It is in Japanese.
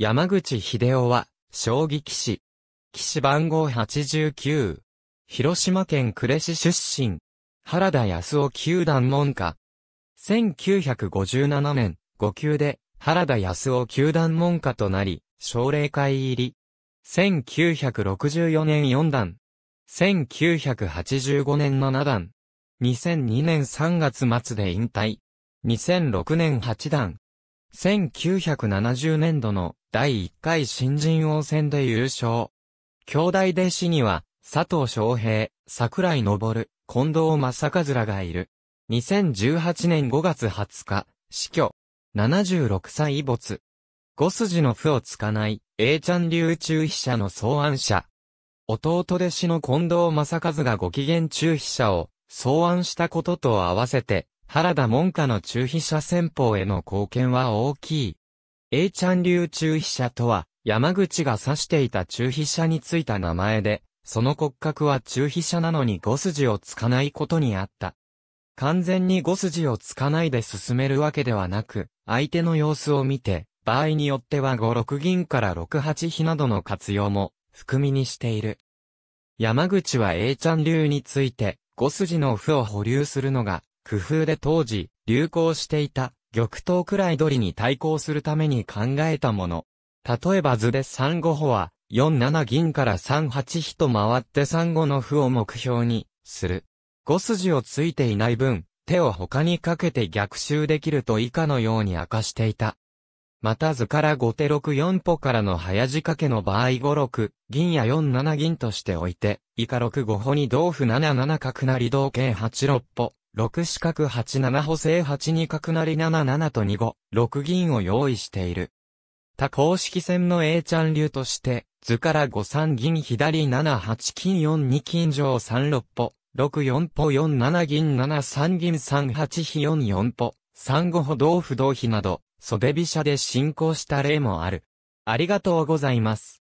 山口秀夫は、将棋騎士。騎士番号89。広島県呉市出身。原田康夫球団門下。1957年、5級で、原田康夫球団門下となり、奨励会入り。1964年4段。1985年7段。2002年3月末で引退。2006年8段。1970年度の第1回新人王戦で優勝。兄弟弟子には、佐藤昌平、桜井昇、近藤正和らがいる。2018年5月20日、死去。76歳没。五筋の負をつかない、A ちゃん流中飛車の草案者。弟弟子の近藤正和がご機嫌中飛車を草案したことと合わせて、原田門下の中飛車戦法への貢献は大きい。A ちゃん流中飛車とは、山口が指していた中飛車についた名前で、その骨格は中飛車なのに5筋をつかないことにあった。完全に5筋をつかないで進めるわけではなく、相手の様子を見て、場合によっては5、6銀から6、8飛などの活用も、含みにしている。山口は A ちゃん流について、5筋の負を保留するのが、工夫で当時、流行していた、玉頭くらい鳥に対抗するために考えたもの。例えば図で3五歩は、4七銀から3八飛と回って3五の歩を目標に、する。5筋をついていない分、手を他にかけて逆襲できると以下のように明かしていた。また図から後手6四歩からの早仕掛けの場合5六、銀や4七銀としておいて、以下6五歩に同歩7七角成同桂8六歩、6四角8七補正8二角成7七と2五、6銀を用意している。他公式戦の A ちゃん流として、図から5三銀左7八金4二金上3六歩、6四歩4七銀7三銀3八飛4四歩、3五歩同歩同飛など、袖飛車で進行した例もある。ありがとうございます。